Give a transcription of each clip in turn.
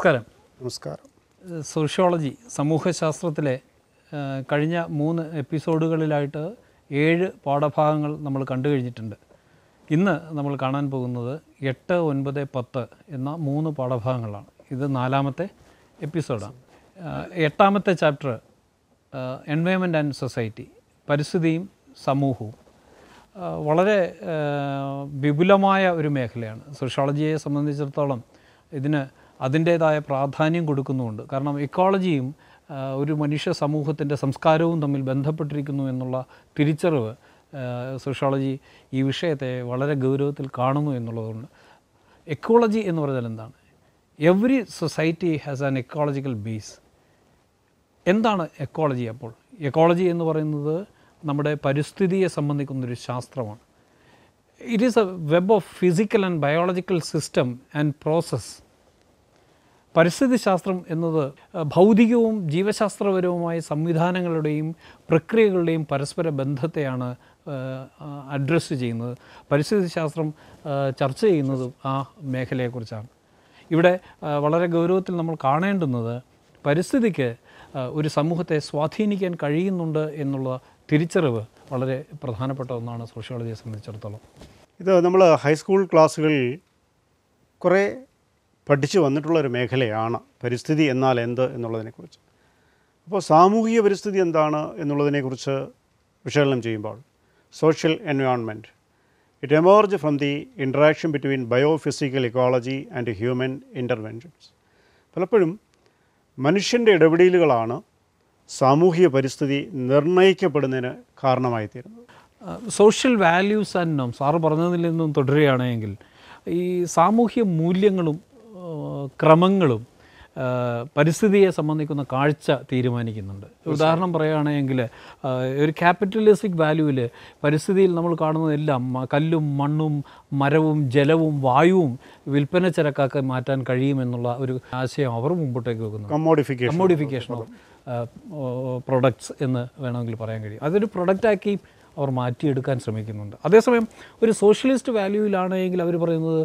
നമസ്കാരം നമസ്കാരം സോഷ്യോളജി സമൂഹശാസ്ത്രത്തിലെ കഴിഞ്ഞ മൂന്ന് എപ്പിസോഡുകളിലായിട്ട് ഏഴ് പാഠഭാഗങ്ങൾ നമ്മൾ കണ്ടു കഴിഞ്ഞിട്ടുണ്ട് ഇന്ന് നമ്മൾ കാണാൻ പോകുന്നത് എട്ട് ഒൻപത് പത്ത് എന്ന മൂന്ന് പാഠഭാഗങ്ങളാണ് ഇത് നാലാമത്തെ എപ്പിസോഡാണ് എട്ടാമത്തെ ചാപ്റ്റർ എൻവയോൺമെൻറ്റ് ആൻഡ് സൊസൈറ്റി പരിസ്ഥിതിയും സമൂഹവും വളരെ വിപുലമായ ഒരു മേഖലയാണ് സോഷ്യോളജിയെ സംബന്ധിച്ചിടത്തോളം ഇതിന് അതിൻ്റേതായ പ്രാധാന്യം കൊടുക്കുന്നുമുണ്ട് കാരണം ഇക്കോളജിയും ഒരു മനുഷ്യ സമൂഹത്തിൻ്റെ സംസ്കാരവും തമ്മിൽ ബന്ധപ്പെട്ടിരിക്കുന്നു എന്നുള്ള തിരിച്ചറിവ് സോഷ്യോളജി ഈ വിഷയത്തെ വളരെ ഗൗരവത്തിൽ കാണുന്നു എന്നുള്ളതുകൊണ്ട് എക്കോളജി എന്ന് പറഞ്ഞാൽ എന്താണ് every society has an ecological base എന്താണ് എക്കോളജി അപ്പോൾ എക്കോളജി എന്ന് പറയുന്നത് നമ്മുടെ പരിസ്ഥിതിയെ സംബന്ധിക്കുന്നൊരു ശാസ്ത്രമാണ് it is a web of physical and biological system and process പരിസ്ഥിതി ശാസ്ത്രം എന്നത് ഭൗതികവും ജീവശാസ്ത്രപരവുമായ സംവിധാനങ്ങളുടെയും പ്രക്രിയകളുടെയും പരസ്പര ബന്ധത്തെയാണ് അഡ്രസ്സ് ചെയ്യുന്നത് പരിസ്ഥിതി ശാസ്ത്രം ചർച്ച ചെയ്യുന്നതും ആ മേഖലയെക്കുറിച്ചാണ് ഇവിടെ വളരെ ഗൗരവത്തിൽ നമ്മൾ കാണേണ്ടുന്നത് പരിസ്ഥിതിക്ക് ഒരു സമൂഹത്തെ സ്വാധീനിക്കാൻ കഴിയുന്നുണ്ട് എന്നുള്ള തിരിച്ചറിവ് വളരെ പ്രധാനപ്പെട്ട ഒന്നാണ് സോഷ്യോളജിയെ സംബന്ധിച്ചിടത്തോളം ഇത് നമ്മൾ ഹൈസ്കൂൾ ക്ലാസ്സുകളിൽ കുറേ പഠിച്ചു വന്നിട്ടുള്ള ഒരു മേഖലയാണ് പരിസ്ഥിതി എന്നാൽ എന്ത് എന്നുള്ളതിനെക്കുറിച്ച് അപ്പോൾ സാമൂഹിക പരിസ്ഥിതി എന്താണ് എന്നുള്ളതിനെക്കുറിച്ച് വിശകലനം ചെയ്യുമ്പോൾ social environment it emerge from the interaction between biophysical ecology and human interventions പലപ്പോഴും മനുഷ്യൻ്റെ ഇടപെടലുകളാണ് സാമൂഹിക പരിസ്ഥിതി നിർണ്ണയിക്കപ്പെടുന്നതിന് കാരണമായി തീരുന്നത് social values and norms sir പറഞ്ഞതിൽ നിന്നും തുടരുകയാണെങ്കിൽ ഈ സാമൂഹ്യ മൂല്യങ്ങളും ക്രമങ്ങളും പരിസ്ഥിതിയെ സംബന്ധിക്കുന്ന കാഴ്ച തീരുമാനിക്കുന്നുണ്ട് ഉദാഹരണം പറയുകയാണെങ്കിൽ ഒരു ക്യാപിറ്റലിസ്റ്റിക് വാല്യൂവിൽ പരിസ്ഥിതിയിൽ നമ്മൾ കാണുന്നതെല്ലാം കല്ലും മണ്ണും മരവും ജലവും വായുവും വിൽപ്പന ചരക്കാക്കി മാറ്റാൻ കഴിയുമെന്നുള്ള ഒരു ആശയം അവർ മുമ്പോട്ടേക്ക് വെക്കുന്നു കമ്മോഡിഫിക്കേഷൻ കമ്മോഡിഫിക്കേഷൻ ഓഫ് പ്രൊഡക്ട്സ് എന്ന് വേണമെങ്കിൽ പറയാൻ കഴിയും അതൊരു പ്രൊഡക്റ്റാക്കി അവർ മാറ്റിയെടുക്കാൻ ശ്രമിക്കുന്നുണ്ട് അതേസമയം ഒരു സോഷ്യലിസ്റ്റ് വാല്യൂവിലാണെങ്കിൽ അവർ പറയുന്നത്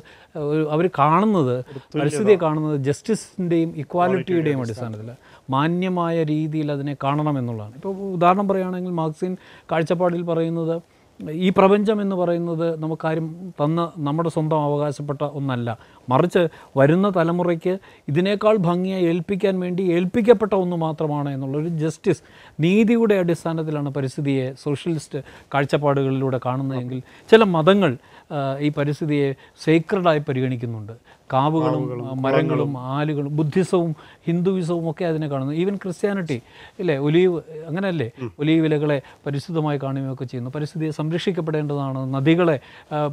അവർ കാണുന്നത് പരിസ്ഥിതിയെ കാണുന്നത് ജസ്റ്റിസിൻ്റെയും ഇക്വാലിറ്റിയുടെയും അടിസ്ഥാനത്തിൽ മാന്യമായ രീതിയിൽ അതിനെ കാണണം എന്നുള്ളതാണ് ഇപ്പോൾ ഉദാഹരണം പറയുകയാണെങ്കിൽ മാർക്സിൻ കാഴ്ചപ്പാടിൽ പറയുന്നത് ഈ പ്രപഞ്ചം എന്ന് പറയുന്നത് നമുക്കാരും തന്ന നമ്മുടെ സ്വന്തം അവകാശപ്പെട്ട ഒന്നല്ല മറിച്ച് വരുന്ന തലമുറയ്ക്ക് ഇതിനേക്കാൾ ഭംഗിയായി ഏൽപ്പിക്കാൻ വേണ്ടി ഏൽപ്പിക്കപ്പെട്ട ഒന്ന് മാത്രമാണ് എന്നുള്ളൊരു ജസ്റ്റിസ് നീതിയുടെ അടിസ്ഥാനത്തിലാണ് പരിസ്ഥിതിയെ സോഷ്യലിസ്റ്റ് കാഴ്ചപ്പാടുകളിലൂടെ കാണുന്നതെങ്കിൽ ചില മതങ്ങൾ ഈ പരിസ്ഥിതിയെ സേക്രഡായി പരിഗണിക്കുന്നുണ്ട് കാവുകളും മരങ്ങളും ആലുകളും ബുദ്ധിസവും ഹിന്ദുവിസവും ഒക്കെ അതിനെ കാണുന്നു ഈവൻ ക്രിസ്ത്യാനിറ്റി ഇല്ലേ ഒലീവ് അങ്ങനെയല്ലേ ഒലീവ് ഇലകളെ പരിശുദ്ധമായി കാണുകയൊക്കെ ചെയ്യുന്നു പരിസ്ഥിതിയെ സംരക്ഷിക്കപ്പെടേണ്ടതാണ് നദികളെ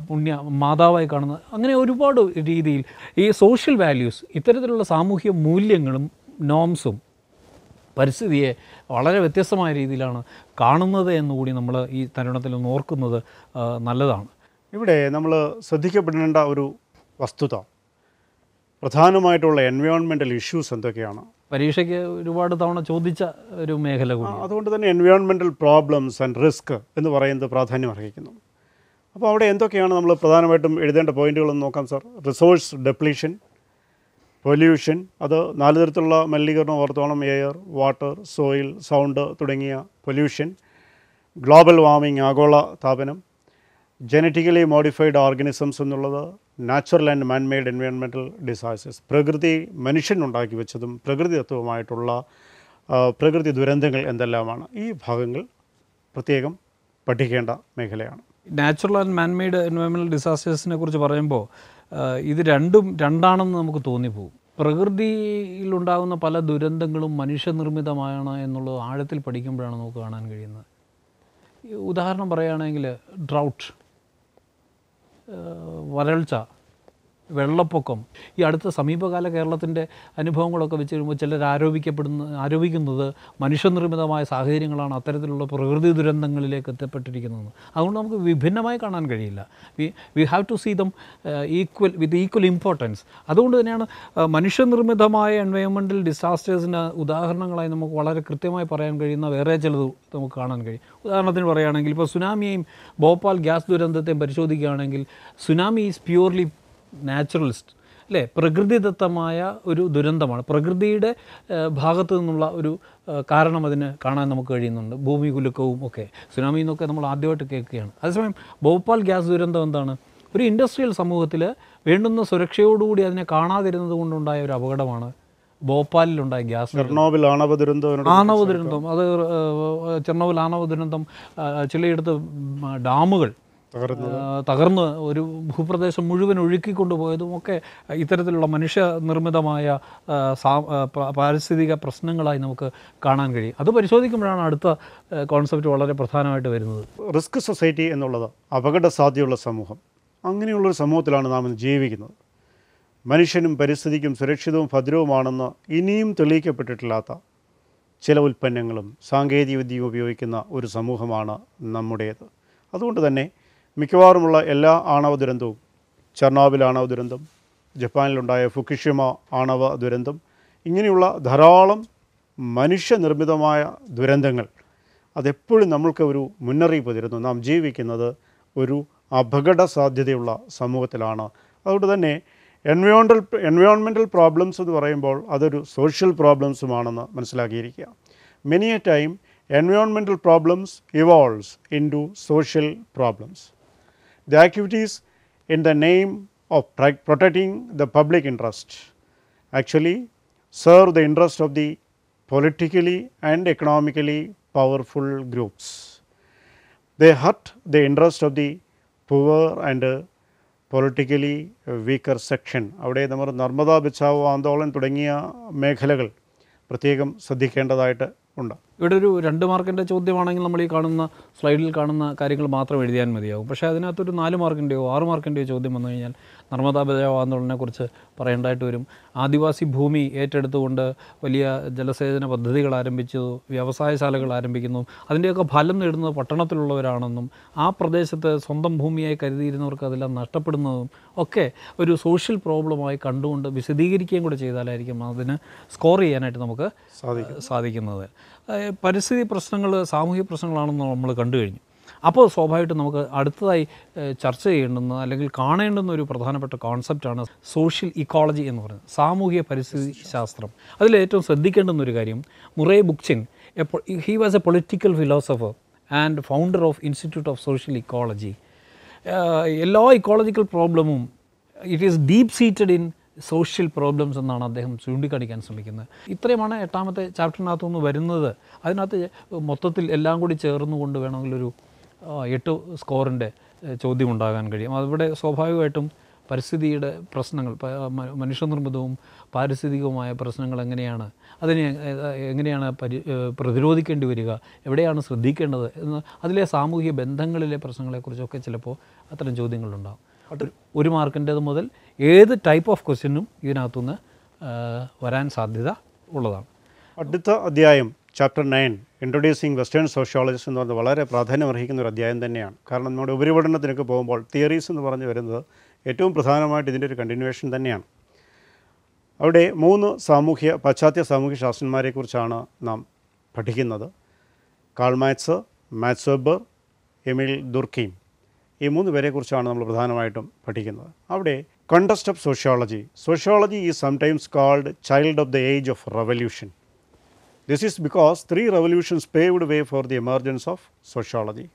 പുണ്യ മാതാവായി കാണുന്നത് അങ്ങനെ ഒരുപാട് രീതിയിൽ ഈ സോഷ്യൽ വാല്യൂസ് ഇത്തരത്തിലുള്ള സാമൂഹ്യ മൂല്യങ്ങളും നോംസും പരിസ്ഥിതിയെ വളരെ വ്യത്യസ്തമായ രീതിയിലാണ് കാണുന്നത് എന്നുകൂടി നമ്മൾ ഈ തരുണത്തിൽ ഓർക്കുന്നത് നല്ലതാണ് ഇവിടെ നമ്മൾ ശ്രദ്ധിക്കപ്പെടേണ്ട ഒരു വസ്തുത പ്രധാനമായിട്ടുള്ള എൻവയോൺമെൻ്റൽ ഇഷ്യൂസ് എന്തൊക്കെയാണ് പരീക്ഷയ്ക്ക് ഒരുപാട് തവണ ചോദിച്ച ഒരു മേഖല അതുകൊണ്ട് തന്നെ എൻവയോൺമെൻ്റൽ പ്രോബ്ലംസ് ആൻഡ് റിസ്ക് എന്ന് പറയുന്നത് പ്രാധാന്യം അർഹിക്കുന്നു അപ്പോൾ അവിടെ എന്തൊക്കെയാണ് നമ്മൾ പ്രധാനമായിട്ടും എഴുതേണ്ട പോയിന്റുകളെന്ന് നോക്കാം സാർ റിസോഴ്സ് ഡെപ്ലീഷൻ പൊല്യൂഷൻ അത് നാല് തരത്തിലുള്ള മലിനീകരണം ഓർത്തോളം എയർ വാട്ടർ സോയിൽ സൗണ്ട് തുടങ്ങിയ പൊല്യൂഷൻ ഗ്ലോബൽ വാർമിംഗ് ആഗോള താപനം ജനറ്റിക്കലി മോഡിഫൈഡ് ഓർഗനിസംസ് എന്നുള്ളത് natural and manmade environmental disasters പ്രകൃതി മനുഷ്യനുണ്ടാക്കി വെച്ചതും പ്രകൃതിദത്തവുമായിട്ടുള്ള പ്രകൃതി ദുരന്തങ്ങൾ എന്തെല്ലാമാണ് ഈ ഭാഗങ്ങൾ പ്രത്യേകം പഠിക്കേണ്ട മേഖലയാണ് നാച്ചുറൽ ആൻഡ് മാൻമെയ്ഡ് എൻവയോൺമെൻറ്റൽ ഡിസാസ്റ്റേഴ്സിനെ കുറിച്ച് പറയുമ്പോൾ ഇത് രണ്ടും രണ്ടാണെന്ന് നമുക്ക് തോന്നിപ്പോകും പ്രകൃതിയിലുണ്ടാകുന്ന പല ദുരന്തങ്ങളും മനുഷ്യനിർമ്മിതമാണ് എന്നുള്ളത് ആഴത്തിൽ പഠിക്കുമ്പോഴാണ് നമുക്ക് കാണാൻ കഴിയുന്നത് ഉദാഹരണം പറയുകയാണെങ്കിൽ ഡ്രൗട്ട് വരൾച്ച വെള്ളപ്പൊക്കം ഈ അടുത്ത സമീപകാല കേരളത്തിൻ്റെ അനുഭവങ്ങളൊക്കെ വെച്ച് കഴിയുമ്പോൾ ചിലർ ആരോപിക്കപ്പെടുന്ന ആരോപിക്കുന്നത് മനുഷ്യനിർമ്മിതമായ സാഹചര്യങ്ങളാണ് അത്തരത്തിലുള്ള പ്രകൃതി ദുരന്തങ്ങളിലേക്ക് എത്തപ്പെട്ടിരിക്കുന്നത് അതുകൊണ്ട് നമുക്ക് വിഭിന്നമായി കാണാൻ കഴിയില്ല we we have to see them equal with equal importance അതുകൊണ്ട് തന്നെയാണ് മനുഷ്യനിർമ്മിതമായ എൻവയോൺമെൻറ്റൽ ഡിസാസ്റ്റേഴ്സിന് ഉദാഹരണങ്ങളായി നമുക്ക് വളരെ കൃത്യമായി പറയാൻ കഴിയുന്ന വേറെ ചിലത് നമുക്ക് കാണാൻ കഴിയും ഉദാഹരണത്തിന് പറയുകയാണെങ്കിൽ ഇപ്പോൾ സുനാമിയെയും ഭോപ്പാൽ ഗ്യാസ് ദുരന്തത്തെയും പരിശോധിക്കുകയാണെങ്കിൽ സുനാമി ഈസ് പ്യൂർലി നാച്ചുറലിസ്റ്റ് അല്ലേ പ്രകൃതിദത്തമായ ഒരു ദുരന്തമാണ് പ്രകൃതിയുടെ ഭാഗത്തു നിന്നുള്ള ഒരു കാരണം അതിന് കാണാൻ നമുക്ക് കഴിയുന്നുണ്ട് ഭൂമി കുലുക്കവും ഒക്കെ സുനാമി എന്നൊക്കെ നമ്മൾ ആദ്യമായിട്ട് കേൾക്കുകയാണ് അതേസമയം ഭോപ്പാൽ ഗ്യാസ് ദുരന്തം എന്താണ് ഒരു ഇൻഡസ്ട്രിയൽ സമൂഹത്തിൽ വേണ്ടുന്ന സുരക്ഷയോടുകൂടി അതിനെ കാണാതിരുന്നത് കൊണ്ടുണ്ടായ ഒരു അപകടമാണ് ഭോപ്പാലിലുണ്ടായ ഗ്യാസ് ചെർണോബിൽ ആണവ ദുരന്തം ആണവ ദുരന്തം അത് ചെർണോബിൽ ആണവ ദുരന്തം ചിലയിടത്ത് ഡാമുകൾ തകർന്ന് ഒരു ഭൂപ്രദേശം മുഴുവൻ ഒഴുക്കിക്കൊണ്ടുപോയതും ഒക്കെ ഇത്തരത്തിലുള്ള മനുഷ്യ നിർമ്മിതമായ പാരിസ്ഥിതിക പ്രശ്നങ്ങളായി നമുക്ക് കാണാൻ കഴിയും അത് പരിശോധിക്കുമ്പോഴാണ് അടുത്ത കോൺസെപ്റ്റ് വളരെ പ്രധാനമായിട്ട് വരുന്നത് റിസ്ക് സൊസൈറ്റി എന്നുള്ളത് അപകട സാധ്യതയുള്ള സമൂഹം അങ്ങനെയുള്ളൊരു സമൂഹത്തിലാണ് നാം ഇന്ന് ജീവിക്കുന്നത് മനുഷ്യനും പരിസ്ഥിതിക്കും സുരക്ഷിതവും ഭദ്രവുമാണെന്ന് ഇനിയും തെളിയിക്കപ്പെട്ടിട്ടില്ലാത്ത ചില ഉൽപ്പന്നങ്ങളും സാങ്കേതികവിദ്യയും ഉപയോഗിക്കുന്ന ഒരു സമൂഹമാണ് നമ്മുടേത് അതുകൊണ്ട് തന്നെ മിക്കവാറുമുള്ള എല്ലാ ആണവ ദുരന്തവും ചെർണോബിൽ ആണവ ദുരന്തം ജപ്പാനിലുണ്ടായ ഫുക്കിഷിമ ആണവ ദുരന്തം ഇങ്ങനെയുള്ള ധാരാളം മനുഷ്യനിർമ്മിതമായ ദുരന്തങ്ങൾ അതെപ്പോഴും നമ്മൾക്ക് ഒരു മുന്നറിയിപ്പ് തരുന്നു നാം ജീവിക്കുന്നത് ഒരു അപകട സാധ്യതയുള്ള സമൂഹത്തിലാണ് അതുകൊണ്ട് തന്നെ എൻവയോണ്ടൽ എൻവയോൺമെൻറ്റൽ പ്രോബ്ലംസ് എന്ന് പറയുമ്പോൾ അതൊരു സോഷ്യൽ പ്രോബ്ലംസുമാണെന്ന് മനസ്സിലാക്കിയിരിക്കുക many a time environmental problems evolves in social problems the activities in the name of protecting the public interest actually serve the interest of the politically and economically powerful groups. They hurt the interest of the poor and politically weaker section. അവിടെ നമ്മൾ നർമ്മദ ബിച്ചാവോ ആന്തോളൻ തുടങ്ങിയ മേഖലകൾ പ്രത്യേകം ശ്രദ്ധിക്കേണ്ടതായിട്ട് ഉണ്ട് ഇവിടെ ഒരു രണ്ട് മാർക്കിൻ്റെ ചോദ്യമാണെങ്കിൽ നമ്മൾ ഈ കാണുന്ന സ്ലൈഡിൽ കാണുന്ന കാര്യങ്ങൾ മാത്രം എഴുതിയാൽ മതിയാവും പക്ഷേ അതിനകത്തൊരു നാല് മാർക്കിൻ്റെയോ ആറ് മാർക്കിൻ്റെയോ ചോദ്യം വന്നു കഴിഞ്ഞാൽ നർമ്മദാ ബജാവ് ആന്തോളനെക്കുറിച്ച് പറയേണ്ടതായിട്ട് വരും ആദിവാസി ഭൂമി ഏറ്റെടുത്തുകൊണ്ട് വലിയ ജലസേചന പദ്ധതികൾ ആരംഭിച്ചു വ്യവസായശാലകൾ ആരംഭിക്കുന്നു അതിൻ്റെയൊക്കെ ഫലം നേടുന്നത് പട്ടണത്തിലുള്ളവരാണെന്നും ആ പ്രദേശത്ത് സ്വന്തം ഭൂമിയായി കരുതിയിരുന്നവർക്ക് അതെല്ലാം നഷ്ടപ്പെടുന്നതും ഒക്കെ ഒരു സോഷ്യൽ പ്രോബ്ലമായി കണ്ടുകൊണ്ട് വിശദീകരിക്കുകയും കൂടെ ചെയ്താലായിരിക്കും അതിന് സ്കോർ ചെയ്യാനായിട്ട് നമുക്ക് സാധിക്കുന്നത് പരിസ്ഥിതി പ്രശ്നങ്ങൾ സാമൂഹിക പ്രശ്നങ്ങളാണെന്ന് നമ്മൾ കണ്ടു കഴിഞ്ഞു അപ്പോൾ സ്വാഭാവികമായിട്ട് നമുക്ക് അടുത്തതായി ചർച്ച ചെയ്യേണ്ടുന്ന അല്ലെങ്കിൽ കാണേണ്ടുന്ന ഒരു പ്രധാനപ്പെട്ട കോൺസെപ്റ്റാണ് സോഷ്യൽ ഇക്കോളജി എന്ന് പറയുന്നത് സാമൂഹിക പരിസ്ഥിതി ശാസ്ത്രം അതിൽ ഏറ്റവും ശ്രദ്ധിക്കേണ്ടുന്ന ഒരു കാര്യം Murray Bookchin he was a political philosopher and founder of institute of social ecology എല്ലാ ഇക്കോളജിക്കൽ പ്രോബ്ലമും it is deep seated in social problems എന്നാണ് അദ്ദേഹം ചൂണ്ടിക്കാണിക്കാൻ ശ്രമിക്കുന്നത് ഇത്രയുമാണ് എട്ടാമത്തെ ചാപ്റ്ററിനകത്തു നിന്ന് വരുന്നത് അതിനകത്ത് മൊത്തത്തിൽ എല്ലാം കൂടി ചേർന്നുകൊണ്ട് വേണമെങ്കിലൊരു എട്ട് സ്കോറിൻ്റെ ചോദ്യം ഉണ്ടാകാൻ കഴിയും അവിടെ സ്വാഭാവികമായിട്ടും പരിസ്ഥിതിയുടെ പ്രശ്നങ്ങൾ മനുഷ്യനിർമ്മിതവും പാരിസ്ഥിതികവുമായ പ്രശ്നങ്ങൾ എങ്ങനെയാണ് അതിനെ എങ്ങനെയാണ് പരി പ്രതിരോധിക്കേണ്ടി വരിക എവിടെയാണ് ശ്രദ്ധിക്കേണ്ടത് എന്ന് അതിലെ സാമൂഹിക ബന്ധങ്ങളിലെ പ്രശ്നങ്ങളെക്കുറിച്ചൊക്കെ ചിലപ്പോൾ അത്തരം ചോദ്യങ്ങളുണ്ടാകും ഒരു മാർക്കിൻ്റേത് മുതൽ ഏത് ടൈപ്പ് ഓഫ് ക്വസ്റ്റ്യനും ഇതിനകത്തുനിന്ന് വരാൻ സാധ്യത ഉള്ളതാണ് അടുത്ത അധ്യായം chapter nine introducing western sociologist എന്ന് പറഞ്ഞാൽ വളരെ പ്രാധാന്യമർഹിക്കുന്ന ഒരു അധ്യായം തന്നെയാണ് കാരണം നമ്മുടെ ഉപരിപഠനത്തിനൊക്കെ പോകുമ്പോൾ തിയറീസ് എന്ന് പറഞ്ഞ് വരുന്നത് ഏറ്റവും പ്രധാനമായിട്ട് ഇതിൻ്റെ ഒരു കണ്ടിന്യൂവേഷൻ തന്നെയാണ് അവിടെ മൂന്ന് സാമൂഹ്യ പാശ്ചാത്യ സാമൂഹ്യ ശാസ്ത്രന്മാരെക്കുറിച്ചാണ് നാം പഠിക്കുന്നത് കാൾ മാറ്റ്സ് മാറ്റ്സോബർ എമിൽ ദുർക്കീം ഈ മൂന്ന് കുറിച്ചാണ് നമ്മൾ പ്രധാനമായിട്ടും പഠിക്കുന്നത് അവിടെ context of sociology sociology is sometimes called child of the age of revolution this is because three revolutions paved way for the emergence of sociology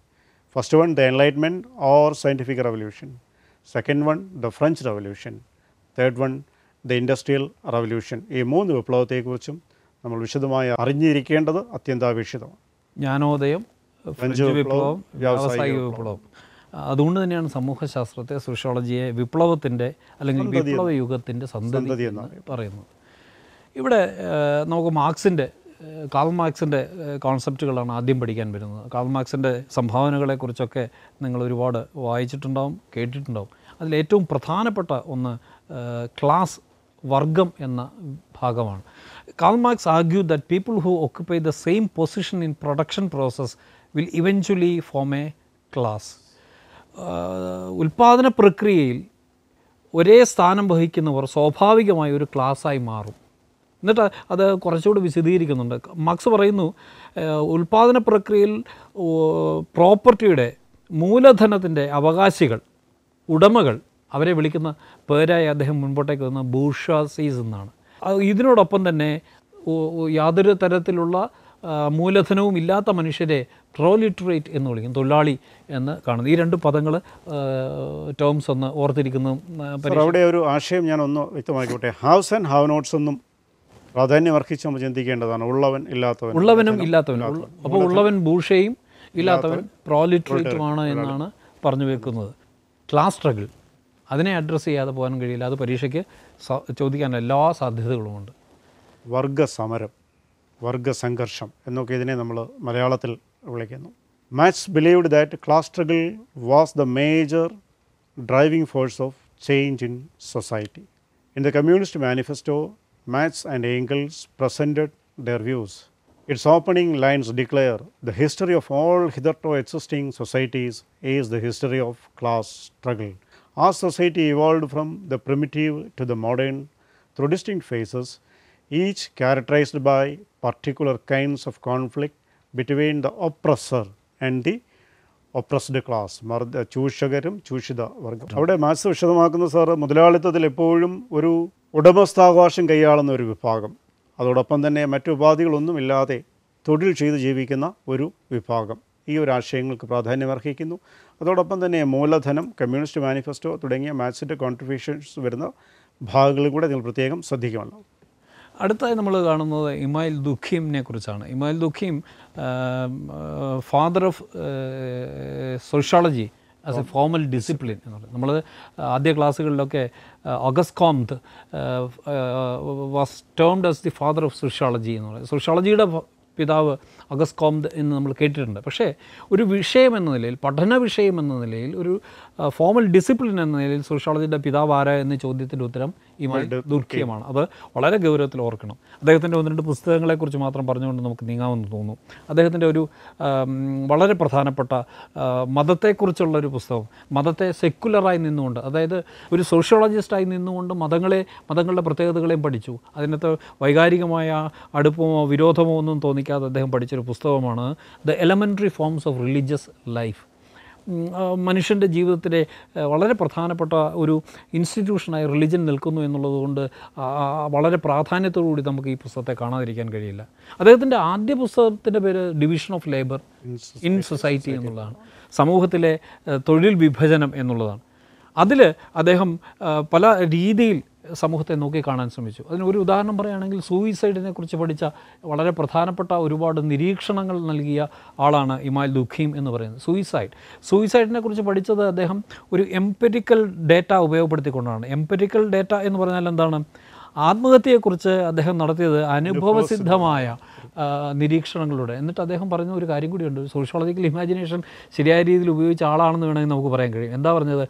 first one the enlightenment or scientific revolution second one the French revolution third one the industrial revolution ഈ മൂന്ന് വിപ്ലവത്തെക്കുറിച്ചും നമ്മൾ വിശദമായി അറിഞ്ഞിരിക്കേണ്ടത് അത്യന്താപേക്ഷിതമാണ് ജ്ഞാനോദയം French വിപ്ലവം വ്യാവസായിക വിപ്ലവം അതുകൊണ്ട് തന്നെയാണ് സമൂഹശാസ്ത്രത്തെ സോഷ്യോളജിയെ വിപ്ലവത്തിൻ്റെ അല്ലെങ്കിൽ വിപ്ലവ യുഗത്തിൻ്റെ സന്തതി എന്ന് പറയുന്നത് ഇവിടെ നമുക്ക് മാർക്സിൻ്റെ കാൾ മാർക്സിൻ്റെ കോൺസെപ്റ്റുകളാണ് ആദ്യം പഠിക്കാൻ വരുന്നത് കാൾ മാർക്സിൻ്റെ സംഭാവനകളെക്കുറിച്ചൊക്കെ നിങ്ങൾ ഒരുപാട് വായിച്ചിട്ടുണ്ടാവും കേട്ടിട്ടുണ്ടാവും അതിൽ ഏറ്റവും പ്രധാനപ്പെട്ട ഒന്ന് ക്ലാസ് വർഗം എന്ന ഭാഗമാണ് Karl Marx argue that people who occupy the same position in production process will eventually form a class ഉൽപ്പാദന പ്രക്രിയയിൽ ഒരേ സ്ഥാനം വഹിക്കുന്നവർ സ്വാഭാവികമായി ഒരു ക്ലാസ്സായി മാറും എന്നിട്ട് അത് കുറച്ചുകൂടി വിശദീകരിക്കുന്നുണ്ട് മാക്സ് പറയുന്നു ഉൽപ്പാദന പ്രക്രിയയിൽ പ്രോപ്പർട്ടിയുടെ മൂലധനത്തിൻ്റെ അവകാശികൾ ഉടമകൾ അവരെ വിളിക്കുന്ന പേരായി അദ്ദേഹം മുൻപോട്ടേക്ക് വന്ന ബൂഷാസീസ് എന്നാണ് ഇതിനോടൊപ്പം തന്നെ യാതൊരു തരത്തിലുള്ള മൂലധനവും ഇല്ലാത്ത മനുഷ്യരെ പ്രോലിറ്ററേറ്റ് എന്ന് വിളിക്കും തൊഴിലാളി എന്ന് കാണുന്നത് ഈ രണ്ട് പദങ്ങൾ ടേംസ് ഒന്ന് ഓർത്തിരിക്കുന്നു അവിടെ ഒരു ആശയം ഞാൻ ഒന്ന് വ്യക്തമാക്കിക്കോട്ടെ ഹാവ്സ് ആൻഡ് ഹാവ് നോട്ട്സ് എന്നും പ്രാധാന്യം അർഹിച്ച് നമ്മൾ ചിന്തിക്കേണ്ടതാണ് ഉള്ളവൻ ഇല്ലാത്തവൻ ഉള്ളവനും ഇല്ലാത്തവനും അപ്പോൾ ഉള്ളവൻ ഭൂഷയും ഇല്ലാത്തവൻ പ്രോലിറ്ററേറ്റുമാണ് എന്നാണ് പറഞ്ഞു വെക്കുന്നത് ക്ലാസ് സ്ട്രഗിൾ അതിനെ അഡ്രസ്സ് ചെയ്യാതെ പോകാൻ കഴിയില്ല അത് പരീക്ഷയ്ക്ക് ചോദിക്കാനല്ല എല്ലാ സാധ്യതകളുമുണ്ട് വർഗ സമരം വർഗസംഘർഷം എന്നൊക്കെ ഇതിനെ നമ്മൾ മലയാളത്തിൽ വിളിക്കുന്നു Marx believed that class struggle was the major driving force of change in society in the communist manifesto Marx and Engels presented their views its opening lines declare the history of all hitherto existing societies is the history of class struggle ആ society evolve from the primitive to the modern through distinct phases each characterised by particular kinds of conflict between the oppressor and the oppressed class മർദ്ദ ചൂഷകരും ചൂഷിത വർഗം അവിടെ maths വിശദമാക്കുന്ന sir മുതലാളിത്തത്തിൽ എപ്പോഴും ഒരു ഉടമസ്ഥാവകാശം കൈയാളുന്ന ഒരു വിഭാഗം അതോടൊപ്പം തന്നെ മറ്റു ഉപാധികളൊന്നുമില്ലാതെ തൊഴിൽ ചെയ്ത് ജീവിക്കുന്ന ഒരു വിഭാഗം ഈ ഒരു ആശയങ്ങൾക്ക് പ്രാധാന്യമർഹിക്കുന്നു അതോടൊപ്പം തന്നെ മൂലധനം കമ്മ്യൂണിസ്റ്റ് മാനിഫെസ്റ്റോ തുടങ്ങിയ മാത്സിൻ്റെ കോൺട്രിബ്യൂഷൻസ് വരുന്ന ഭാഗങ്ങളും കൂടെ നിങ്ങൾ പ്രത്യേകം ശ്രദ്ധിക്കുമല്ലോ അടുത്തായി നമ്മൾ കാണുന്നത് ഇമായിൽ ദുഃഖീമിനെ കുറിച്ചാണ് Emile Durkheim father of sociology as a formal discipline എന്ന് പറയുന്നത് നമ്മൾ ആദ്യ ക്ലാസ്സുകളിലൊക്കെ Auguste Comte was termed as the father of sociology എന്ന് പറയുന്നത് സോഷ്യോളജിയുടെ പിതാവ് അഗസ്റ്റ് കോംത് എന്ന് നമ്മൾ കേട്ടിട്ടുണ്ട് പക്ഷേ ഒരു വിഷയം എന്ന നിലയിൽ പഠന വിഷയം എന്ന നിലയിൽ ഒരു ഫോമൽ ഡിസിപ്ലിൻ എന്ന നിലയിൽ സോഷ്യോളജിയുടെ പിതാവ് ആര എന്ന ചോദ്യത്തിൻ്റെ ഉത്തരം ഇമായി ദുർഖ്യമാണ് അത് വളരെ ഗൗരവത്തിൽ ഓർക്കണം അദ്ദേഹത്തിൻ്റെ ഒന്ന് രണ്ട് പുസ്തകങ്ങളെക്കുറിച്ച് മാത്രം പറഞ്ഞുകൊണ്ട് നമുക്ക് നീങ്ങാമെന്ന് തോന്നുന്നു അദ്ദേഹത്തിൻ്റെ ഒരു വളരെ പ്രധാനപ്പെട്ട മതത്തെക്കുറിച്ചുള്ള ഒരു പുസ്തകം മതത്തെ സെക്കുലറായി നിന്നുകൊണ്ട് അതായത് ഒരു സോഷ്യോളജിസ്റ്റായി നിന്നുകൊണ്ട് മതങ്ങളെ മതങ്ങളുടെ പ്രത്യേകതകളെയും പഠിച്ചു അതിനകത്ത് വൈകാരികമായ അടുപ്പമോ വിരോധമോ ഒന്നും തോന്നിക്കാതെ അദ്ദേഹം പഠിച്ചൊരു പുസ്തകമാണ് the elementary forms of religious life മനുഷ്യൻ്റെ ജീവിതത്തിലെ വളരെ പ്രധാനപ്പെട്ട ഒരു ഇൻസ്റ്റിറ്റ്യൂഷനായി റിലിജൻ നിൽക്കുന്നു എന്നുള്ളതുകൊണ്ട് വളരെ പ്രാധാന്യത്തോടുകൂടി നമുക്ക് ഈ പുസ്തകത്തെ കാണാതിരിക്കാൻ കഴിയില്ല അദ്ദേഹത്തിൻ്റെ ആദ്യ പുസ്തകത്തിൻ്റെ പേര് division of labour in society എന്നുള്ളതാണ് സമൂഹത്തിലെ തൊഴിൽ വിഭജനം എന്നുള്ളതാണ് അതിൽ അദ്ദേഹം പല രീതിയിൽ സമൂഹത്തെ നോക്കിക്കാണാൻ ശ്രമിച്ചു അതിന് ഒരു ഉദാഹരണം പറയുകയാണെങ്കിൽ സൂയിസൈഡിനെ കുറിച്ച് പഠിച്ച വളരെ പ്രധാനപ്പെട്ട ഒരുപാട് നിരീക്ഷണങ്ങൾ നൽകിയ ആളാണ് ഇമാൽ ദുഖീം എന്ന് പറയുന്നത് സൂയിസൈഡ് സൂയിസൈഡിനെ കുറിച്ച് പഠിച്ചത് അദ്ദേഹം ഒരു എംപെരിക്കൽ ഡേറ്റ ഉപയോഗപ്പെടുത്തിക്കൊണ്ടാണ് എംപെരിക്കൽ ഡേറ്റ എന്ന് പറഞ്ഞാൽ എന്താണ് ആത്മഹത്യയെക്കുറിച്ച് അദ്ദേഹം നടത്തിയത് അനുഭവസിദ്ധമായ നിരീക്ഷണങ്ങളിലൂടെ എന്നിട്ട് അദ്ദേഹം പറഞ്ഞ ഒരു കാര്യം കൂടിയുണ്ട് സോഷ്യോളജിക്കൽ ഇമാജിനേഷൻ ശരിയായ രീതിയിൽ ഉപയോഗിച്ച ആളാണെന്ന് വേണമെങ്കിൽ നമുക്ക് പറയാൻ കഴിയും എന്താ പറഞ്ഞത്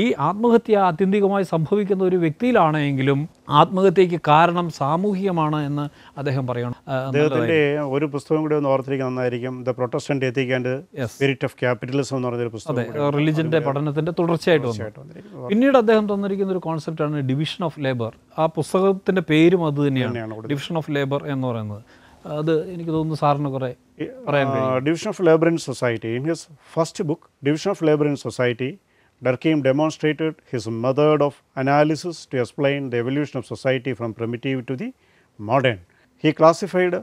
ഈ ആത്മഹത്യ ആത്യന്തികമായി സംഭവിക്കുന്ന ഒരു വ്യക്തിയിലാണെങ്കിലും ആത്മഹത്യക്ക് കാരണം സാമൂഹികമാണ് എന്ന് അദ്ദേഹം പറയണം അദ്ദേഹത്തിൻ്റെ ഒരു പുസ്തകം കൂടി ഒന്ന് ഓർത്തിരിക്കുന്നത് നന്നായിരിക്കും the Protestant ethic and spirit of capitalism എന്ന് പറഞ്ഞൊരു പുസ്തകം റിലിജൻ്റെ പഠനത്തിൻ്റെ തുടർച്ചയായിട്ട് വന്നു പിന്നീട് അദ്ദേഹം തന്നിരിക്കുന്ന ഒരു കോൺസെപ്റ്റാണ് ഡിവിഷൻ ഓഫ് ലേബർ ആ പുസ്തകത്തിൻ്റെ പേരും അത് തന്നെയാണ് ഡിവിഷൻ ഓഫ് ലേബർ എന്ന് പറയുന്നത് Division of Labour in Society. Division of labour and society in his first book division demonstrated his method of analysis to explain the evolution of society from primitive to the modern. He classified a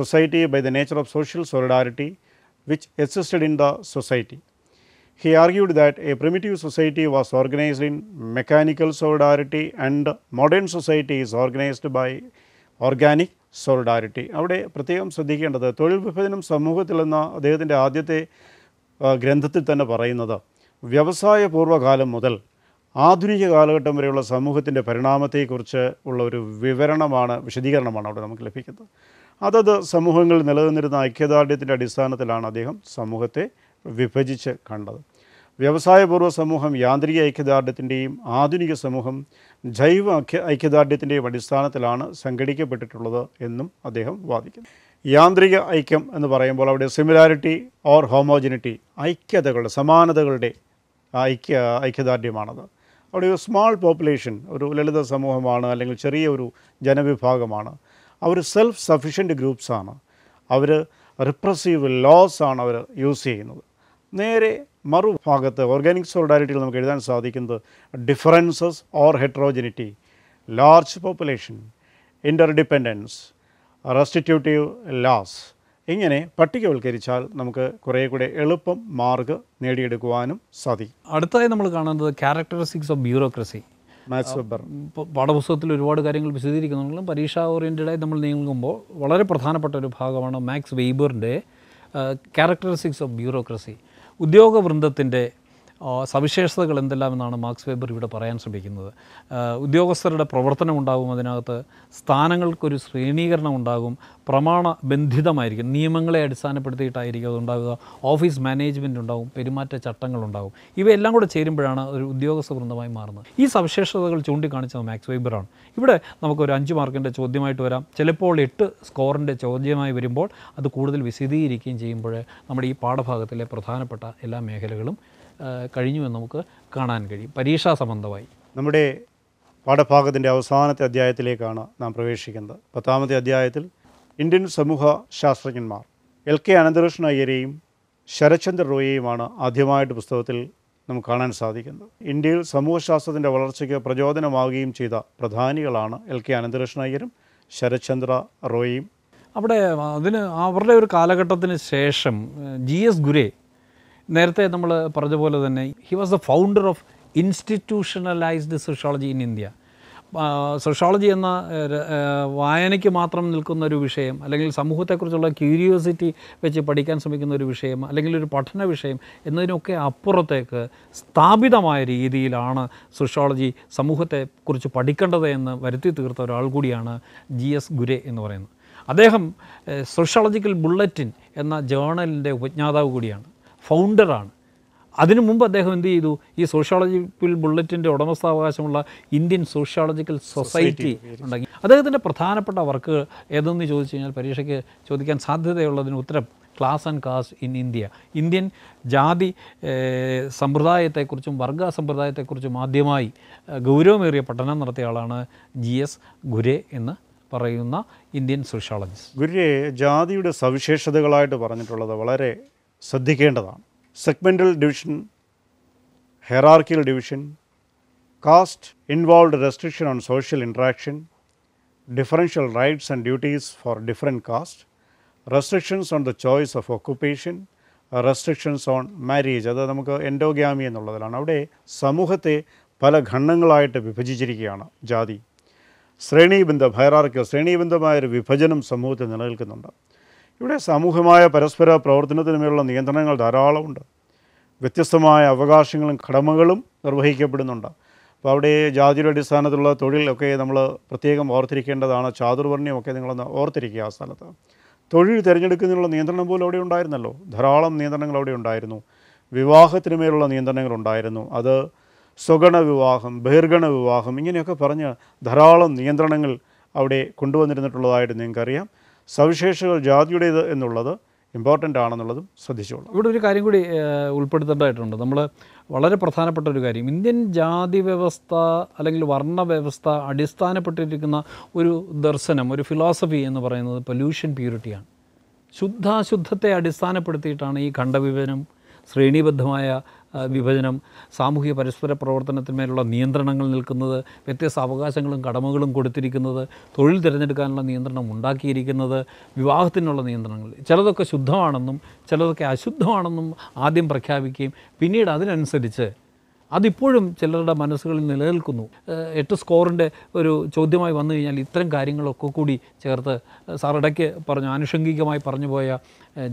society by the nature of social solidarity which existed in the society. He argued that a primitive society was organized in mechanical solidarity and modern society is organized by organic solidarity അവിടെ പ്രത്യേകം ശ്രദ്ധിക്കേണ്ടത് തൊഴിൽ വിഭജനം സമൂഹത്തിൽ എന്ന അദ്ദേഹത്തിൻ്റെ ആദ്യത്തെ ഗ്രന്ഥത്തിൽ തന്നെ പറയുന്നത് വ്യവസായ പൂർവ്വകാലം മുതൽ ആധുനിക കാലഘട്ടം വരെയുള്ള സമൂഹത്തിൻ്റെ പരിണാമത്തെക്കുറിച്ച് ഉള്ള ഒരു വിവരണമാണ് വിശദീകരണമാണ് അവിടെ നമുക്ക് ലഭിക്കുന്നത് അതത് സമൂഹങ്ങളിൽ നിലനിന്നിരുന്ന ഐക്യദാർഢ്യത്തിൻ്റെ അടിസ്ഥാനത്തിലാണ് അദ്ദേഹം സമൂഹത്തെ വിഭജിച്ച് കണ്ടത് വ്യവസായപൂർവ്വ സമൂഹം യാന്ത്രിക ഐക്യദാർഢ്യത്തിൻ്റെയും ആധുനിക സമൂഹം ജൈവ ഐക്യ ഐക്യദാർഢ്യത്തിൻ്റെയും അടിസ്ഥാനത്തിലാണ് സംഘടിക്കപ്പെട്ടിട്ടുള്ളത് എന്നും അദ്ദേഹം വാദിക്കുന്നു യാന്ത്രിക ഐക്യം എന്ന് പറയുമ്പോൾ അവിടെ സിമിലാരിറ്റി ഓർ ഹോമോജിനിറ്റി ഐക്യതകളുടെ സമാനതകളുടെ ഐക്യ ഐക്യദാർഢ്യമാണത് അവിടെ ഒരു സ്മാൾ പോപ്പുലേഷൻ ഒരു ലളിത സമൂഹമാണ് അല്ലെങ്കിൽ ചെറിയ ഒരു ജനവിഭാഗമാണ് അവർ സെൽഫ് സഫിഷ്യൻറ്റ് ഗ്രൂപ്പ്സാണ് അവർ റിപ്രസീവ് ലോസ് ആണ് അവർ യൂസ് ചെയ്യുന്നത് നേരെ മറുഭാഗത്ത് ഓർഗാനിക് സോളിഡാരിറ്റിയിൽ നമുക്ക് എഴുതാൻ സാധിക്കുന്നത് differences or heterogeneity large population interdependence restitutive laws ഇങ്ങനെ പട്ടികവൽക്കരിച്ചാൽ നമുക്ക് കുറേ കൂടെ എളുപ്പം മാർഗ് നേടിയെടുക്കുവാനും സാധിക്കും അടുത്തതായി നമ്മൾ കാണുന്നത് characteristics of bureaucracy maths paper പാഠപുസ്തകത്തിൽ ഒരുപാട് കാര്യങ്ങൾ വിശദീകരിക്കുന്നുണ്ടെങ്കിലും പരീക്ഷാ ഓറിയൻറ്റഡായി നമ്മൾ നീങ്ങുമ്പോൾ വളരെ പ്രധാനപ്പെട്ട ഒരു ഭാഗമാണ് മാക്സ് വെയ്ബറിൻ്റെ ക്യാരക്ടറിസ്റ്റിക്സ് ഓഫ് ബ്യൂറോക്രസി ഉദ്യോഗവൃന്ദത്തിൻ്റെ സവിശേഷതകൾ എന്തെല്ലാം എന്നാണ് മാർക്സ് വെബർ ഇവിടെ പറയാൻ ശ്രമിക്കുന്നത് ഉദ്യോഗസ്ഥരുടെ പ്രവർത്തനം ഉണ്ടാകും അതിനകത്ത് സ്ഥാനങ്ങൾക്കൊരു ശ്രേണീകരണം ഉണ്ടാകും പ്രമാണ ബന്ധിതമായിരിക്കും നിയമങ്ങളെ അടിസ്ഥാനപ്പെടുത്തിയിട്ടായിരിക്കും അതുണ്ടാകുക ഓഫീസ് മാനേജ്മെൻ്റ് ഉണ്ടാകും പെരുമാറ്റച്ചട്ടങ്ങളുണ്ടാകും ഇവയെല്ലാം കൂടെ ചേരുമ്പോഴാണ് ഒരു ഉദ്യോഗസ്ഥ വൃന്ദമായി മാറുന്നത് ഈ സവിശേഷതകൾ ചൂണ്ടിക്കാണിച്ചത് മാക്സ് വെബറാണ് ഇവിടെ നമുക്കൊരു അഞ്ച് മാർക്കിൻ്റെ ചോദ്യമായിട്ട് വരാം ചിലപ്പോൾ എട്ട് സ്കോറിൻ്റെ ചോദ്യമായി വരുമ്പോൾ അത് കൂടുതൽ വിശദീകരിക്കുകയും ചെയ്യുമ്പോൾ നമ്മുടെ ഈ പാഠഭാഗത്തിലെ പ്രധാനപ്പെട്ട എല്ലാ മേഖലകളും എന്ന് നമുക്ക് കാണാൻ കഴിയും പരീക്ഷാ സംബന്ധമായി നമ്മുടെ പാഠഭാഗത്തിൻ്റെ അവസാനത്തെ അധ്യായത്തിലേക്കാണ് നാം പ്രവേശിക്കുന്നത് പത്താമത്തെ അധ്യായത്തിൽ ഇന്ത്യൻ സമൂഹ ശാസ്ത്രജ്ഞന്മാർ എൽ കെ അനന്തകൃഷ്ണ അയ്യരെയും ശരത്ചന്ദ്ര റോയെയുമാണ് ആദ്യമായിട്ട് പുസ്തകത്തിൽ നമുക്ക് കാണാൻ സാധിക്കുന്നത് ഇന്ത്യയിൽ സമൂഹശാസ്ത്രത്തിൻ്റെ വളർച്ചയ്ക്ക് പ്രചോദനമാവുകയും ചെയ്ത പ്രധാനികളാണ് എൽ കെ അനന്തകൃഷ്ണ അയ്യരും ശരത്ചന്ദ്ര റോയും അവിടെ അതിന് അവരുടെ ഒരു കാലഘട്ടത്തിന് ശേഷം ജി എസ് ഗുരേ നേരത്തെ നമ്മൾ പറഞ്ഞ പോലെ തന്നെ he was the founder of institutionalised sociology in India sociology എന്ന വായനയ്ക്ക് മാത്രം നിൽക്കുന്ന ഒരു വിഷയം അല്ലെങ്കിൽ സമൂഹത്തെക്കുറിച്ചുള്ള ക്യൂരിയോസിറ്റി വെച്ച് പഠിക്കാൻ ശ്രമിക്കുന്ന ഒരു വിഷയം അല്ലെങ്കിൽ ഒരു പഠന വിഷയം എന്നതിനൊക്കെ അപ്പുറത്തേക്ക് സ്ഥാപിതമായ രീതിയിലാണ് സോഷ്യോളജി സമൂഹത്തെക്കുറിച്ച് പഠിക്കേണ്ടത് എന്ന് വരുത്തി തീർത്ത ഒരാൾ കൂടിയാണ് ജി എസ് ഗുരെ എന്ന് പറയുന്നത് അദ്ദേഹം സോഷ്യോളജിക്കൽ ബുള്ളറ്റിൻ എന്ന ജേണലിൻ്റെ ഉപജ്ഞാതാവ് കൂടിയാണ് ഫൗണ്ടറാണ് അതിനു മുമ്പ് അദ്ദേഹം എന്ത് ചെയ്തു ഈ സോഷ്യോളജിക്കൽ ബുള്ളറ്റിൻ്റെ ഉടമസ്ഥാവകാശമുള്ള ഇന്ത്യൻ സോഷ്യോളജിക്കൽ സൊസൈറ്റി ഉണ്ടെങ്കിൽ അദ്ദേഹത്തിൻ്റെ പ്രധാനപ്പെട്ട വർക്ക് ഏതെന്ന് ചോദിച്ചു കഴിഞ്ഞാൽ പരീക്ഷയ്ക്ക് ചോദിക്കാൻ സാധ്യതയുള്ളതിന് ഉത്തരം class and caste in India Indian ജാതി സമ്പ്രദായത്തെക്കുറിച്ചും വർഗ സമ്പ്രദായത്തെക്കുറിച്ചും ആദ്യമായി ഗൗരവമേറിയ പഠനം നടത്തിയ ആളാണ് ജി എസ് ഗുരെ എന്ന് പറയുന്ന ഇന്ത്യൻ സോഷ്യോളജിസ്റ്റ് ഗുരെ ജാതിയുടെ സവിശേഷതകളായിട്ട് പറഞ്ഞിട്ടുള്ളത് വളരെ ശ്രദ്ധിക്കേണ്ടതാണ് segmental division hierarchical division caste involve restriction on social interaction differential rights and duties for different caste restrictions on the choice of occupation, restrictions on marriage അത് നമുക്ക് എൻഡോഗ്യാമി എന്നുള്ളതിലാണ് അവിടെ സമൂഹത്തെ പല ഖണ്ഡങ്ങളായിട്ട് വിഭജിച്ചിരിക്കുകയാണ് ജാതി ശ്രേണീബന്ധ ഭൈറാർക്യ ശ്രേണീബന്ധമായൊരു വിഭജനം സമൂഹത്തിൽ നിലനിൽക്കുന്നുണ്ട് ഇവിടെ സാമൂഹ്യമായ പരസ്പര പ്രവർത്തനത്തിനുമേലുള്ള നിയന്ത്രണങ്ങൾ ധാരാളമുണ്ട് വ്യത്യസ്തമായ അവകാശങ്ങളും കടമകളും നിർവഹിക്കപ്പെടുന്നുണ്ട് അപ്പോൾ അവിടെ ജാതിയുടെ അടിസ്ഥാനത്തിലുള്ള തൊഴിലൊക്കെ നമ്മൾ പ്രത്യേകം ഓർത്തിരിക്കേണ്ടതാണ് ചാതുർവർണ്ണയമൊക്കെ നിങ്ങളൊന്ന് ഓർത്തിരിക്കുക ആ സ്ഥലത്ത് തൊഴിൽ തിരഞ്ഞെടുക്കുന്നതിനുള്ള നിയന്ത്രണം പോലും അവിടെ ഉണ്ടായിരുന്നല്ലോ ധാരാളം നിയന്ത്രണങ്ങൾ അവിടെ ഉണ്ടായിരുന്നു വിവാഹത്തിനുമേലുള്ള നിയന്ത്രണങ്ങൾ ഉണ്ടായിരുന്നു അത് സ്വഗണ വിവാഹം ബഹിർഗണ വിവാഹം ഇങ്ങനെയൊക്കെ പറഞ്ഞ് ധാരാളം നിയന്ത്രണങ്ങൾ അവിടെ കൊണ്ടുവന്നിരുന്നിട്ടുള്ളതായിട്ട് നിങ്ങൾക്കറിയാം സവിശേഷകൾ ജാതിയുടേത് എന്നുള്ളത് ഇമ്പോർട്ടൻ്റ് ആണെന്നുള്ളതും ശ്രദ്ധിച്ചോളൂ ഇവിടെ ഒരു കാര്യം കൂടി ഉൾപ്പെടുത്തേണ്ടതായിട്ടുണ്ട് നമ്മൾ വളരെ പ്രധാനപ്പെട്ട ഒരു കാര്യം ഇന്ത്യൻ ജാതി വ്യവസ്ഥ അല്ലെങ്കിൽ വർണ്ണ വ്യവസ്ഥ അടിസ്ഥാനപ്പെട്ടിരിക്കുന്ന ഒരു ദർശനം ഒരു ഫിലോസഫി എന്ന് പറയുന്നത് പൊല്യൂഷൻ പ്യൂരിറ്റിയാണ് ശുദ്ധാശുദ്ധത്തെ അടിസ്ഥാനപ്പെടുത്തിയിട്ടാണ് ഈ ഖണ്ഡവിഭജനം ശ്രേണീബദ്ധമായ വിഭജനം സാമൂഹ്യ പരസ്പര പ്രവർത്തനത്തിന്മേലുള്ള നിയന്ത്രണങ്ങൾ നിൽക്കുന്നത് വ്യത്യസ്ത അവകാശങ്ങളും കടമകളും കൊടുത്തിരിക്കുന്നത് തൊഴിൽ തിരഞ്ഞെടുക്കാനുള്ള നിയന്ത്രണം ഉണ്ടാക്കിയിരിക്കുന്നത് വിവാഹത്തിനുള്ള നിയന്ത്രണങ്ങൾ ചിലതൊക്കെ ശുദ്ധമാണെന്നും ചിലതൊക്കെ അശുദ്ധമാണെന്നും ആദ്യം പ്രഖ്യാപിക്കുകയും പിന്നീട് അതിനനുസരിച്ച് അതിപ്പോഴും ചിലരുടെ മനസ്സുകളിൽ നിലനിൽക്കുന്നു എട്ട് സ്കോറിൻ്റെ ഒരു ചോദ്യമായി വന്നു കഴിഞ്ഞാൽ ഇത്തരം കാര്യങ്ങളൊക്കെ കൂടി ചേർത്ത് ഇടയ്ക്ക് പറഞ്ഞു ആനുഷംഗികമായി പറഞ്ഞു പോയ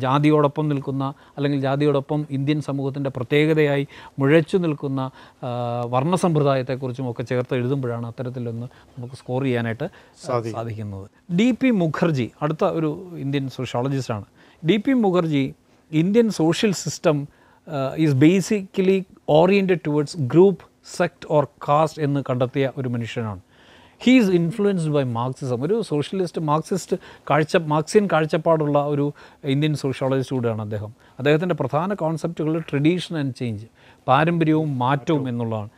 ജാതിയോടൊപ്പം നിൽക്കുന്ന അല്ലെങ്കിൽ ജാതിയോടൊപ്പം ഇന്ത്യൻ സമൂഹത്തിൻ്റെ പ്രത്യേകതയായി മുഴച്ചു നിൽക്കുന്ന വർണ്ണ സമ്പ്രദായത്തെക്കുറിച്ചും ഒക്കെ ചേർത്ത് എഴുതുമ്പോഴാണ് അത്തരത്തിലൊന്ന് നമുക്ക് സ്കോർ ചെയ്യാനായിട്ട് സാധിക്കുന്നത് ഡി പി മുഖർജി അടുത്ത ഒരു ഇന്ത്യൻ സോഷ്യോളജിസ്റ്റാണ് D P Mukherjee Indian social system is basically oriented towards group sect or caste എന്ന് കണ്ടെത്തിയ ഒരു മനുഷ്യനാണ് he is influenced by Marxism ഒരു സോഷ്യലിസ്റ്റ് മാർക്സിസ്റ്റ് കാഴ്ച മാർക്സിയൻ കാഴ്ചപ്പാടുള്ള ഒരു ഇന്ത്യൻ സോഷ്യോളജിസ്റ്റ് കൂടെയാണ് അദ്ദേഹം അദ്ദേഹത്തിൻ്റെ പ്രധാന കോൺസെപ്റ്റുകൾ ട്രഡീഷൻ ആൻഡ് ചേഞ്ച് പാരമ്പര്യവും മാറ്റവും എന്നുള്ളതാണ്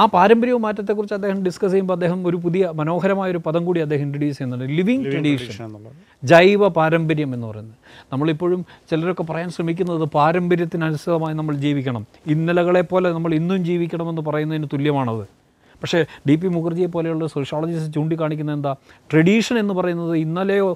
ആ പാരമ്പര്യവും മാറ്റത്തെക്കുറിച്ച് അദ്ദേഹം ഡിസ്കസ് ചെയ്യുമ്പോൾ അദ്ദേഹം ഒരു പുതിയ മനോഹരമായ ഒരു പദം കൂടി അദ്ദേഹം ഇൻട്രൊഡ്യൂസ് ചെയ്യുന്നുണ്ട് ലിവിങ് ട്രഡീഷൻ ജൈവ പാരമ്പര്യം എന്ന് പറയുന്നത് നമ്മളിപ്പോഴും ചിലരൊക്കെ പറയാൻ ശ്രമിക്കുന്നത് പാരമ്പര്യത്തിനനുസൃതമായി നമ്മൾ ജീവിക്കണം ഇന്നലകളെ പോലെ നമ്മൾ ഇന്നും ജീവിക്കണമെന്ന് പറയുന്നതിന് തുല്യമാണത് പക്ഷേ ഡി പി മുഖർജിയെ പോലെയുള്ള സോഷ്യോളജിസ്റ്റ് ചൂണ്ടിക്കാണിക്കുന്നത് എന്താ ട്രഡീഷൻ എന്ന് പറയുന്നത് ഇന്നലെയോ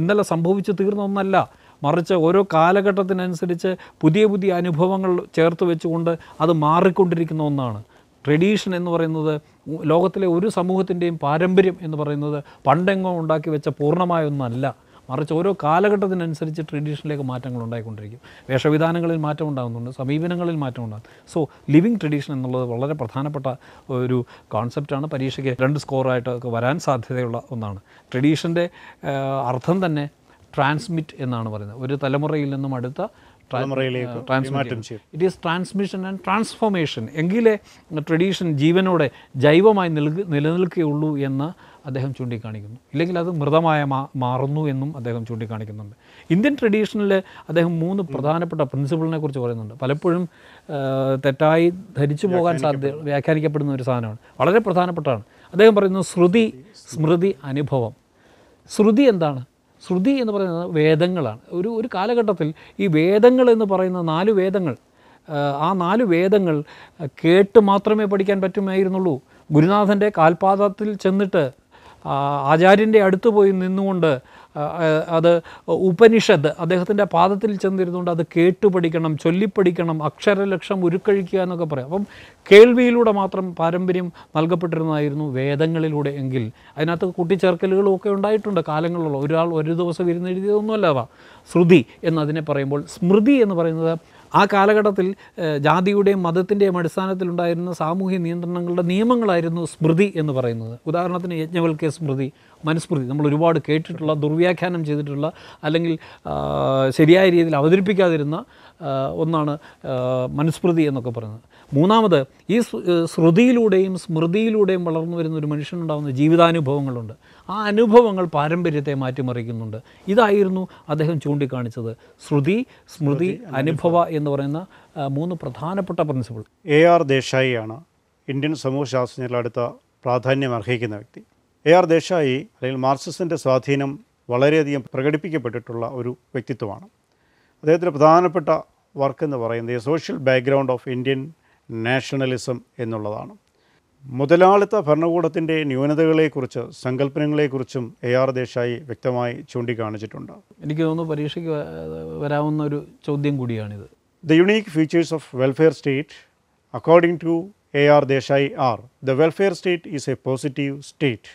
ഇന്നലെ സംഭവിച്ചു തീർന്ന ഒന്നല്ല മറിച്ച് ഓരോ കാലഘട്ടത്തിനനുസരിച്ച് പുതിയ പുതിയ അനുഭവങ്ങൾ ചേർത്ത് വെച്ചുകൊണ്ട് അത് മാറിക്കൊണ്ടിരിക്കുന്ന ഒന്നാണ് ട്രഡീഷൻ എന്ന് പറയുന്നത് ലോകത്തിലെ ഒരു സമൂഹത്തിൻ്റെയും പാരമ്പര്യം എന്ന് പറയുന്നത് പണ്ടെങ്ങോ ഉണ്ടാക്കി വെച്ച പൂർണ്ണമായൊന്നല്ല മറിച്ച് ഓരോ കാലഘട്ടത്തിനനുസരിച്ച് ട്രഡീഷനിലേക്ക് മാറ്റങ്ങൾ ഉണ്ടായിക്കൊണ്ടിരിക്കും വേഷവിധാനങ്ങളിൽ മാറ്റം ഉണ്ടാകുന്നുണ്ട് സമീപനങ്ങളിൽ മാറ്റം ഉണ്ടാകും സോ ലിവിങ് ട്രഡീഷൻ എന്നുള്ളത് വളരെ പ്രധാനപ്പെട്ട ഒരു കോൺസെപ്റ്റാണ് പരീക്ഷയ്ക്ക് രണ്ട് സ്കോറായിട്ട് വരാൻ സാധ്യതയുള്ള ഒന്നാണ് ട്രഡീഷൻ്റെ അർത്ഥം തന്നെ ട്രാൻസ്മിറ്റ് എന്നാണ് പറയുന്നത് ഒരു തലമുറയിൽ നിന്നും അടുത്ത തലമുറയിലേക്ക് it is transmission and transformation എങ്കിലേ ട്രഡീഷൻ ജീവനോടെ ജൈവമായി നിലനിൽക്കുകയുള്ളൂ എന്ന് അദ്ദേഹം ചൂണ്ടിക്കാണിക്കുന്നു ഇല്ലെങ്കിൽ അത് മൃതമായ മാറുന്നു എന്നും അദ്ദേഹം ചൂണ്ടിക്കാണിക്കുന്നുണ്ട് ഇന്ത്യൻ ട്രഡീഷനിൽ അദ്ദേഹം മൂന്ന് പ്രധാനപ്പെട്ട പ്രിൻസിപ്പിളിനെ കുറിച്ച് പറയുന്നുണ്ട് പലപ്പോഴും തെറ്റായി ധരിച്ചു പോകാൻ സാധ്യ വ്യാഖ്യാനിക്കപ്പെടുന്ന ഒരു സാധനമാണ് വളരെ പ്രധാനപ്പെട്ടതാണ് അദ്ദേഹം പറയുന്നു ശ്രുതി സ്മൃതി അനുഭവം ശ്രുതി എന്താണ് ശ്രുതി എന്ന് പറയുന്നത് വേദങ്ങളാണ് ഒരു ഒരു കാലഘട്ടത്തിൽ ഈ വേദങ്ങൾ എന്ന് പറയുന്ന നാല് വേദങ്ങൾ ആ നാല് വേദങ്ങൾ കേട്ട് മാത്രമേ പഠിക്കാൻ പറ്റുമായിരുന്നുള്ളൂ ഗുരുനാഥൻ്റെ കാൽപാദത്തിൽ ചെന്നിട്ട് ആചാര്യൻ്റെ അടുത്ത് പോയി നിന്നുകൊണ്ട് അത് ഉപനിഷത്ത് അദ്ദേഹത്തിൻ്റെ പാദത്തിൽ ചെന്നിരുന്നുകൊണ്ട് അത് കേട്ടുപഠിക്കണം ചൊല്ലിപ്പഠിക്കണം അക്ഷരലക്ഷം ഉരുക്കഴിക്കുക എന്നൊക്കെ പറയാം അപ്പം കേൾവിയിലൂടെ മാത്രം പാരമ്പര്യം നൽകപ്പെട്ടിരുന്നതായിരുന്നു വേദങ്ങളിലൂടെ എങ്കിൽ അതിനകത്ത് കൂട്ടിച്ചേർക്കലുകളും ഒക്കെ ഉണ്ടായിട്ടുണ്ട് കാലങ്ങളുള്ള ഒരാൾ ഒരു ദിവസം ഇരുന്ന് എഴുതിയതൊന്നുമല്ല ശ്രുതി എന്നതിനെ പറയുമ്പോൾ സ്മൃതി എന്ന് പറയുന്നത് ആ കാലഘട്ടത്തിൽ ജാതിയുടെയും മതത്തിൻ്റെയും അടിസ്ഥാനത്തിലുണ്ടായിരുന്ന സാമൂഹ്യ നിയന്ത്രണങ്ങളുടെ നിയമങ്ങളായിരുന്നു സ്മൃതി എന്ന് പറയുന്നത് ഉദാഹരണത്തിന് യജ്ഞവൽക്കെ സ്മൃതി മനുസ്മൃതി നമ്മൾ ഒരുപാട് കേട്ടിട്ടുള്ള ദുർവ്യാഖ്യാനം ചെയ്തിട്ടുള്ള അല്ലെങ്കിൽ ശരിയായ രീതിയിൽ അവതരിപ്പിക്കാതിരുന്ന ഒന്നാണ് മനുസ്മൃതി എന്നൊക്കെ പറയുന്നത് മൂന്നാമത് ഈ ശ്രുതിയിലൂടെയും സ്മൃതിയിലൂടെയും വളർന്നു വരുന്ന ഒരു മനുഷ്യനുണ്ടാകുന്ന ജീവിതാനുഭവങ്ങളുണ്ട് ആ അനുഭവങ്ങൾ പാരമ്പര്യത്തെ മാറ്റിമറിക്കുന്നുണ്ട് ഇതായിരുന്നു അദ്ദേഹം ചൂണ്ടിക്കാണിച്ചത് ശ്രുതി സ്മൃതി അനുഭവ എന്ന് പറയുന്ന മൂന്ന് പ്രധാനപ്പെട്ട പ്രിൻസിപ്പിൾ എ ആർ ദേശായിയാണ് ഇന്ത്യൻ സമൂഹശാസ്ത്രജ്ഞരിൽ അടുത്ത പ്രാധാന്യം അർഹിക്കുന്ന വ്യക്തി എ ആർ ദേശായി അല്ലെങ്കിൽ മാർസിസിൻ്റെ സ്വാധീനം വളരെയധികം പ്രകടിപ്പിക്കപ്പെട്ടിട്ടുള്ള ഒരു വ്യക്തിത്വമാണ് അദ്ദേഹത്തിൻ്റെ പ്രധാനപ്പെട്ട വർക്ക് എന്ന് പറയുന്നത് social background of Indian nationalism എന്നുള്ളതാണ് മുതലാളിത്ത ഭരണകൂടത്തിൻ്റെ ന്യൂനതകളെക്കുറിച്ച് സങ്കല്പനങ്ങളെക്കുറിച്ചും എ ആർ ദേശായി വ്യക്തമായി ചൂണ്ടിക്കാണിച്ചിട്ടുണ്ട് എനിക്ക് തോന്നുന്നു പരീക്ഷയ്ക്ക് വരാവുന്ന ഒരു ചോദ്യം കൂടിയാണിത് the unique features of welfare state according to A R Desai are the welfare state is a positive state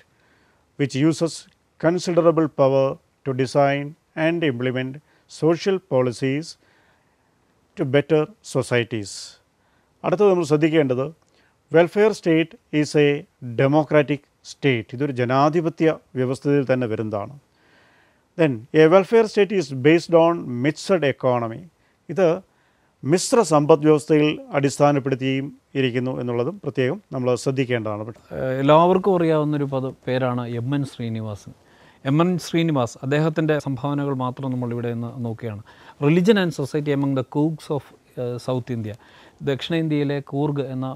which uses considerable power to design and implement social policies to better societies അടുത്തത് നമ്മൾ ശ്രദ്ധിക്കേണ്ടത് welfare state is a democratic state ഇതൊരു ജനാധിപത്യ വ്യവസ്ഥയിൽ തന്നെ വരുന്നതാണ് then a welfare state is based on mixed economy ഇത് മിശ്ര സമ്പദ് വ്യവസ്ഥയിൽ അടിസ്ഥാനപ്പെടുത്തിയും ഇരിക്കുന്നു എന്നുള്ളതും പ്രത്യേകം നമ്മൾ ശ്രദ്ധിക്കേണ്ടതാണ് എല്ലാവർക്കും അറിയാവുന്നൊരു പദ പേരാണ് M N Srinivasan M N Srinivas അദ്ദേഹത്തിൻ്റെ സംഭാവനകൾ മാത്രം നമ്മളിവിടെ നിന്ന് നോക്കുകയാണ് religion and society among the Coorgs of South India ദക്ഷിണേന്ത്യയിലെ കൂർഗ് എന്ന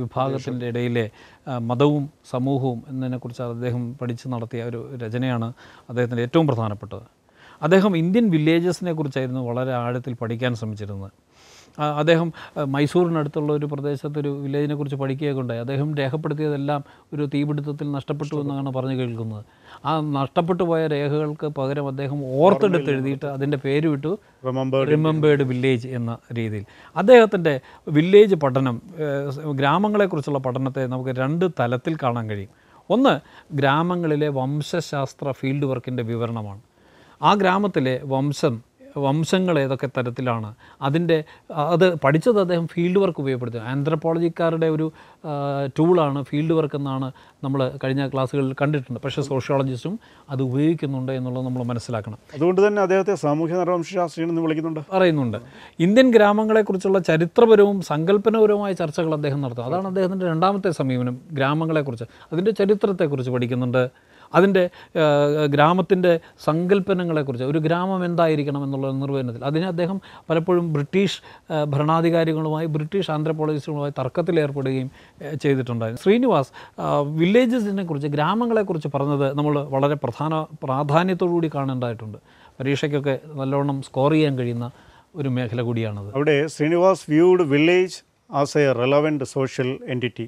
വിഭാഗത്തിൻ്റെ ഇടയിലെ മതവും സമൂഹവും എന്നതിനെക്കുറിച്ച് അദ്ദേഹം പഠിച്ചു നടത്തിയ ഒരു രചനയാണ് അദ്ദേഹത്തിൻ്റെ ഏറ്റവും പ്രധാനപ്പെട്ടത് അദ്ദേഹം ഇന്ത്യൻ വില്ലേജസിനെ കുറിച്ചായിരുന്നു വളരെ ആഴത്തിൽ പഠിക്കാൻ ശ്രമിച്ചിരുന്നത് അദ്ദേഹം മൈസൂറിനടുത്തുള്ള ഒരു പ്രദേശത്ത് ഒരു വില്ലേജിനെ കുറിച്ച് പഠിക്കുകയൊക്കെ ഉണ്ടായി അദ്ദേഹം രേഖപ്പെടുത്തിയതെല്ലാം ഒരു തീപിടുത്തത്തിൽ നഷ്ടപ്പെട്ടു എന്നാണ് പറഞ്ഞു കേൾക്കുന്നത് ആ നഷ്ടപ്പെട്ടു പോയ രേഖകൾക്ക് പകരം അദ്ദേഹം ഓർത്തെടുത്ത് എഴുതിയിട്ട് അതിൻ്റെ പേര് വിട്ടു റിമംബേർഡ് വില്ലേജ് എന്ന രീതിയിൽ അദ്ദേഹത്തിൻ്റെ വില്ലേജ് പഠനം ഗ്രാമങ്ങളെക്കുറിച്ചുള്ള പഠനത്തെ നമുക്ക് രണ്ട് തലത്തിൽ കാണാൻ കഴിയും ഒന്ന് ഗ്രാമങ്ങളിലെ വംശശാസ്ത്ര ഫീൽഡ് വർക്കിൻ്റെ വിവരണമാണ് ആ ഗ്രാമത്തിലെ വംശം വംശങ്ങൾ ഏതൊക്കെ തരത്തിലാണ് അതിൻ്റെ അത് പഠിച്ചത് അദ്ദേഹം ഫീൽഡ് വർക്ക് ഉപയോഗപ്പെടുത്തുക ആന്ത്രപ്പോളജിക്കാരുടെ ഒരു ടൂളാണ് ഫീൽഡ് വർക്ക് എന്നാണ് നമ്മൾ കഴിഞ്ഞ ക്ലാസ്സുകളിൽ കണ്ടിട്ടുണ്ട് പക്ഷേ സോഷ്യോളജിസ്റ്റും അത് ഉപയോഗിക്കുന്നുണ്ട് എന്നുള്ളത് നമ്മൾ മനസ്സിലാക്കണം അതുകൊണ്ട് തന്നെ അദ്ദേഹത്തെ സാമൂഹ്യ നരവംശാസ്ത്രീ എന്ന് വിളിക്കുന്നുണ്ട് പറയുന്നുണ്ട് ഇന്ത്യൻ ഗ്രാമങ്ങളെക്കുറിച്ചുള്ള ചരിത്രപരവും സങ്കല്പനപരവുമായ ചർച്ചകൾ അദ്ദേഹം നടത്തും അതാണ് അദ്ദേഹത്തിൻ്റെ രണ്ടാമത്തെ സമീപനം ഗ്രാമങ്ങളെക്കുറിച്ച് അതിൻ്റെ ചരിത്രത്തെക്കുറിച്ച് പഠിക്കുന്നുണ്ട് അതിൻ്റെ ഗ്രാമത്തിൻ്റെ സങ്കല്പനങ്ങളെക്കുറിച്ച് ഒരു ഗ്രാമം എന്തായിരിക്കണം എന്നുള്ള നിർവചനത്തിൽ അതിനെ അദ്ദേഹം പലപ്പോഴും ബ്രിട്ടീഷ് ഭരണാധികാരികളുമായി ബ്രിട്ടീഷ് ആന്ത്രപോളജിസ്റ്റുകളുമായി തർക്കത്തിലേർപ്പെടുകയും ചെയ്തിട്ടുണ്ടായിരുന്നു ശ്രീനിവാസ് വില്ലേജസിനെ കുറിച്ച് ഗ്രാമങ്ങളെക്കുറിച്ച് പറഞ്ഞത് നമ്മൾ വളരെ പ്രധാന പ്രാധാന്യത്തോടുകൂടി കാണേണ്ടതായിട്ടുണ്ട് പരീക്ഷയ്ക്കൊക്കെ നല്ലോണം സ്കോർ ചെയ്യാൻ കഴിയുന്ന ഒരു മേഖല കൂടിയാണത് അവിടെ Srinivas viewed village as a relevant social entity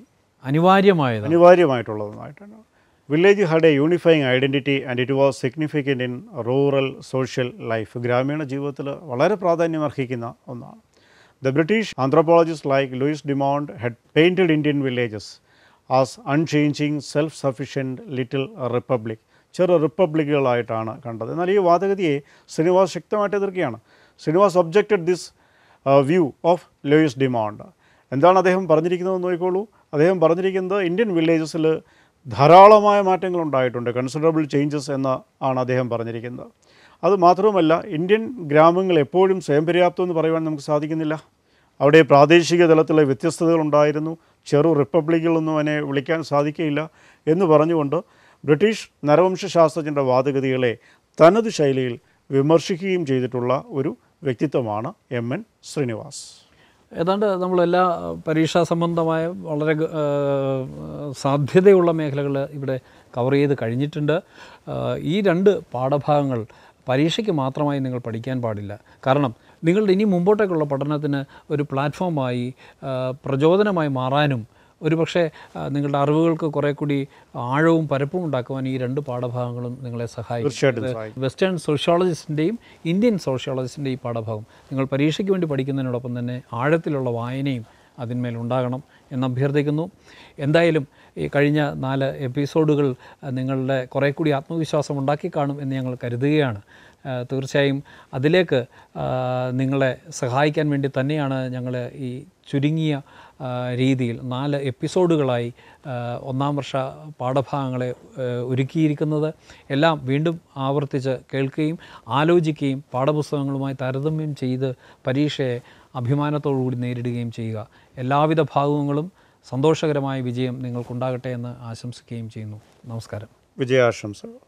അനിവാര്യമായത് അനിവാര്യമായിട്ടുള്ളതുമായിട്ടാണ് village had a unifying identity and it was significant in rural social life ഗ്രാമീണ ജീവിതത്തിൽ വളരെ പ്രാധാന്യമർഹിക്കുന്ന ഒന്നാണ് the British anthropologist like Louis Dumont had painted Indian villages as unchanging self sufficient little republic ചെറു റിപ്പബ്ലിക്കുകളായിട്ടാണ് കണ്ടത് എന്നാൽ ഈ വാദഗതിയെ ശ്രീനിവാസ് ശക്തമായിട്ട് എതിർക്കുകയാണ് Srinivas objected this view of Louis Dumont എന്താണ് അദ്ദേഹം പറഞ്ഞിരിക്കുന്നതെന്ന് നോക്കിക്കോളൂ അദ്ദേഹം പറഞ്ഞിരിക്കുന്നത് ഇന്ത്യൻ വില്ലേജസിൽ ധാരാളമായ മാറ്റങ്ങൾ ഉണ്ടായിട്ടുണ്ട് കൺസിഡറബിൾ ചേഞ്ചസ് എന്ന് ആണ് അദ്ദേഹം പറഞ്ഞിരിക്കുന്നത് അത് മാത്രവുമല്ല ഇന്ത്യൻ ഗ്രാമങ്ങൾ എപ്പോഴും സ്വയം പര്യാപ്തം എന്ന് പറയുവാൻ നമുക്ക് സാധിക്കുന്നില്ല അവിടെ പ്രാദേശിക തലത്തിലെ വ്യത്യസ്തതകൾ ഉണ്ടായിരുന്നു ചെറു റിപ്പബ്ലിക്കുകളൊന്നും അതിനെ വിളിക്കാൻ സാധിക്കുകയില്ല എന്ന് പറഞ്ഞുകൊണ്ട് ബ്രിട്ടീഷ് നരവംശാസ്ത്രജ്ഞൻ്റെ വാദഗതികളെ തനത് ശൈലിയിൽ വിമർശിക്കുകയും ചെയ്തിട്ടുള്ള ഒരു വ്യക്തിത്വമാണ് എം എൻ ശ്രീനിവാസ് ഏതാണ്ട് നമ്മളെല്ലാ പരീക്ഷാ സംബന്ധമായ വളരെ സാധ്യതയുള്ള മേഖലകൾ ഇവിടെ കവർ ചെയ്ത് കഴിഞ്ഞിട്ടുണ്ട് ഈ രണ്ട് പാഠഭാഗങ്ങൾ പരീക്ഷയ്ക്ക് മാത്രമായി നിങ്ങൾ പഠിക്കാൻ പാടില്ല കാരണം നിങ്ങളുടെ ഇനി മുമ്പോട്ടേക്കുള്ള പഠനത്തിന് ഒരു പ്ലാറ്റ്ഫോമായി പ്രചോദനമായി മാറാനും ഒരുപക്ഷെ നിങ്ങളുടെ അറിവുകൾക്ക് കുറെ കൂടി ആഴവും പരപ്പും ഉണ്ടാക്കുവാൻ ഈ രണ്ട് പാഠഭാഗങ്ങളും നിങ്ങളെ സഹായിക്കും വെസ്റ്റേൺ സോഷ്യോളജിസ്റ്റിൻ്റെയും ഇന്ത്യൻ സോഷ്യോളജിസ്റ്റിൻ്റെയും ഈ പാഠഭാഗം നിങ്ങൾ പരീക്ഷയ്ക്ക് വേണ്ടി പഠിക്കുന്നതിനോടൊപ്പം തന്നെ ആഴത്തിലുള്ള വായനയും അതിന്മേൽ ഉണ്ടാകണം എന്ന് അഭ്യർത്ഥിക്കുന്നു എന്തായാലും ഈ കഴിഞ്ഞ നാല് എപ്പിസോഡുകൾ നിങ്ങളുടെ കുറേ കൂടി ആത്മവിശ്വാസം ഉണ്ടാക്കി കാണും എന്ന് ഞങ്ങൾ കരുതുകയാണ് തീർച്ചയായും അതിലേക്ക് നിങ്ങളെ സഹായിക്കാൻ വേണ്ടി തന്നെയാണ് ഞങ്ങൾ ഈ ചുരുങ്ങിയ രീതിയിൽ നാല് എപ്പിസോഡുകളായി ഒന്നാം വർഷ പാഠഭാഗങ്ങളെ ഒരുക്കിയിരിക്കുന്നത് എല്ലാം വീണ്ടും ആവർത്തിച്ച് കേൾക്കുകയും ആലോചിക്കുകയും പാഠപുസ്തകങ്ങളുമായി താരതമ്യം ചെയ്ത് പരീക്ഷയെ അഭിമാനത്തോടുകൂടി നേരിടുകയും ചെയ്യുക എല്ലാവിധ ഭാഗങ്ങളും സന്തോഷകരമായ വിജയം നിങ്ങൾക്കുണ്ടാകട്ടെ എന്ന് ആശംസിക്കുകയും ചെയ്യുന്നു നമസ്കാരം വിജയാശംസകൾ